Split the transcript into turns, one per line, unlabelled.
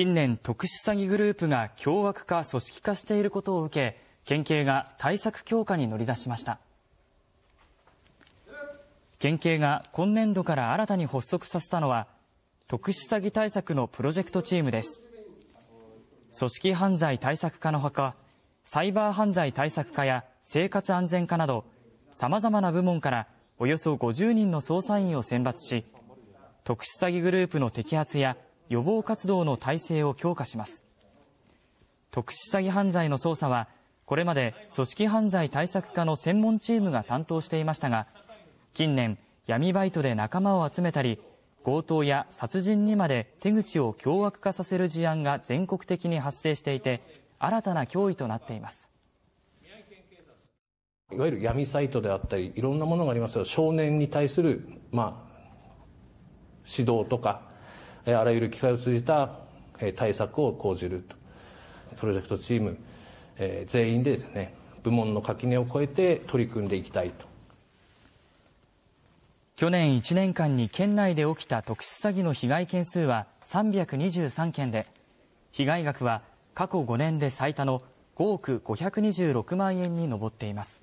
近年特殊詐欺グループが凶悪化組織化していることを受け県警が対策強化に乗り出しました県警が今年度から新たに発足させたのは特殊詐欺対策のプロジェクトチームです組織犯罪対策課のほかサイバー犯罪対策課や生活安全課などさまざまな部門からおよそ50人の捜査員を選抜し特殊詐欺グループの摘発や予防活動の体制を強化します。特殊詐欺犯罪の捜査は、これまで組織犯罪対策課の専門チームが担当していましたが、近年、闇バイトで仲間を集めたり、強盗や殺人にまで手口を凶悪化させる事案が全国的に発生していて、新たな脅威となっています。
いわゆる闇サイトであったり、いろんなものがありますが、少年に対する、まあ、指導とか、あらゆる機会を通じた対策を講じるとプロジェクトチーム全員でですね部門の垣根を越えて取り組んでいきたいと
去年1年間に県内で起きた特殊詐欺の被害件数は323件で被害額は過去5年で最多の5億526万円に上っています